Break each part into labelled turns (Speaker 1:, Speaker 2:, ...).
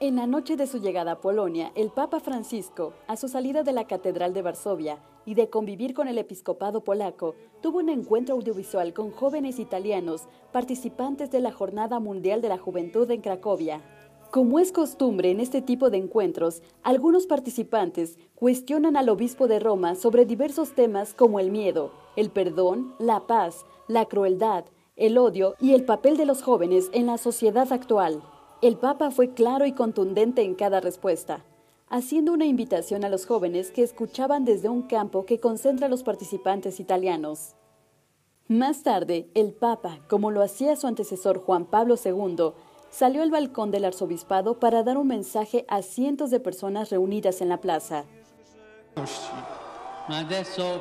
Speaker 1: En la noche de su llegada a Polonia, el Papa Francisco, a su salida de la Catedral de Varsovia y de convivir con el episcopado polaco, tuvo un encuentro audiovisual con jóvenes italianos, participantes de la Jornada Mundial de la Juventud en Cracovia. Como es costumbre en este tipo de encuentros, algunos participantes cuestionan al obispo de Roma sobre diversos temas como el miedo, el perdón, la paz, la crueldad, el odio y el papel de los jóvenes en la sociedad actual. El Papa fue claro y contundente en cada respuesta, haciendo una invitación a los jóvenes que escuchaban desde un campo que concentra a los participantes italianos. Más tarde, el Papa, como lo hacía su antecesor Juan Pablo II, salió al balcón del arzobispado para dar un mensaje a cientos de personas reunidas en la plaza. Ahora,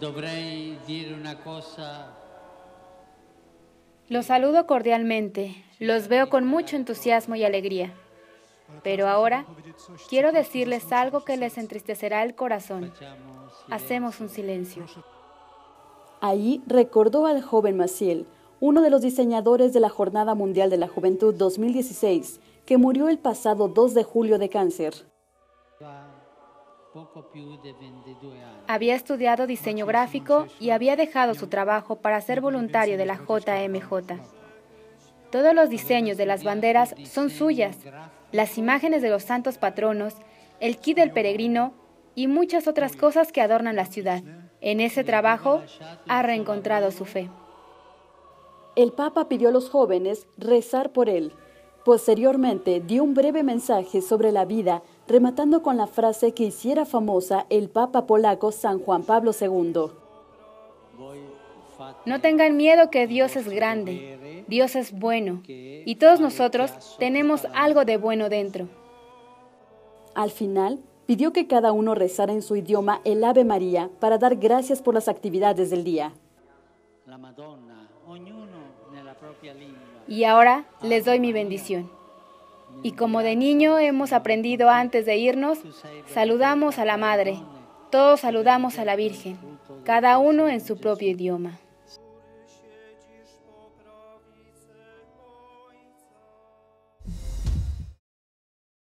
Speaker 1: dovrei una cosa
Speaker 2: los saludo cordialmente, los veo con mucho entusiasmo y alegría. Pero ahora quiero decirles algo que les entristecerá el corazón. Hacemos un silencio.
Speaker 1: Allí recordó al joven Maciel, uno de los diseñadores de la Jornada Mundial de la Juventud 2016, que murió el pasado 2 de julio de cáncer.
Speaker 2: Había estudiado diseño gráfico y había dejado su trabajo para ser voluntario de la JMJ. Todos los diseños de las banderas son suyas, las imágenes de los santos patronos, el kit del peregrino y muchas otras cosas que adornan la ciudad. En ese
Speaker 1: trabajo ha reencontrado su fe. El Papa pidió a los jóvenes rezar por él. Posteriormente dio un breve mensaje sobre la vida rematando con la frase que hiciera famosa el Papa polaco San Juan Pablo II. No tengan miedo que Dios es grande, Dios es
Speaker 2: bueno, y
Speaker 1: todos nosotros
Speaker 2: tenemos algo de bueno dentro.
Speaker 1: Al final, pidió que cada uno rezara en su idioma el Ave María para dar gracias por las actividades del día. Y
Speaker 2: ahora les doy mi bendición. Y como de niño hemos aprendido antes de irnos, saludamos a la Madre, todos saludamos a la Virgen, cada uno en su propio idioma.